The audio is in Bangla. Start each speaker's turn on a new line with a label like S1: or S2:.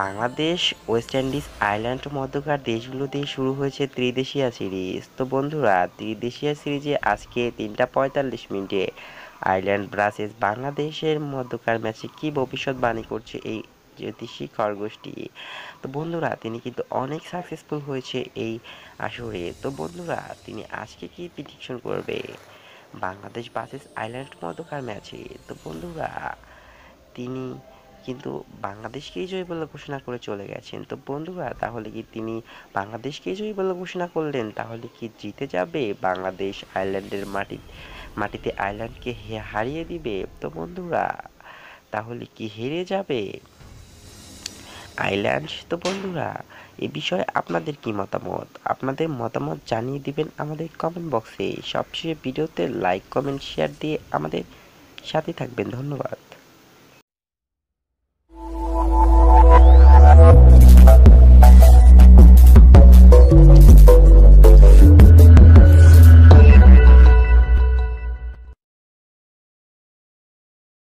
S1: বাংলাদেশ ওয়েস্ট ইন্ডিজ আয়ারল্যান্ড মধ্যকার দিয়ে শুরু হয়েছে ত্রিদেশিয়া সিরিজ তো বন্ধুরা ত্রিদেশিয়া সিরিজে আজকে তিনটা পঁয়তাল্লিশ মিনিটে আয়ারল্যান্ড ব্রাসেস বাংলাদেশের মধ্যকার ম্যাচে কী ভবিষ্যৎবাণী করছে এই জ্যোতিষী খরগোষ্ঠী তো বন্ধুরা তিনি কিন্তু অনেক সাকসেসফুল হয়েছে এই আসরে তো বন্ধুরা তিনি আজকে কি প্রিডিকশন করবে বাংলাদেশ ব্রাসেস আয়ারল্যান্ড মধ্যকার ম্যাচে তো বন্ধুরা তিনি কিন্তু বাংলাদেশকেই জয়ী বলে ঘোষণা করে চলে গেছেন তো বন্ধুরা তাহলে কি তিনি বাংলাদেশকেই জয়ী বলে ঘোষণা করলেন তাহলে কি জিতে যাবে বাংলাদেশ আয়ারল্যান্ডের মাটি মাটিতে আয়ারল্যান্ডকে হারিয়ে দিবে তো বন্ধুরা তাহলে কি হেরে যাবে আইল্যান্ড তো বন্ধুরা এ বিষয়ে আপনাদের কি মতামত আপনাদের মতামত জানিয়ে দিবেন আমাদের কমেন্ট বক্সে সবশেষে ভিডিওতে লাইক কমেন্ট শেয়ার দিয়ে আমাদের সাথে থাকবেন ধন্যবাদ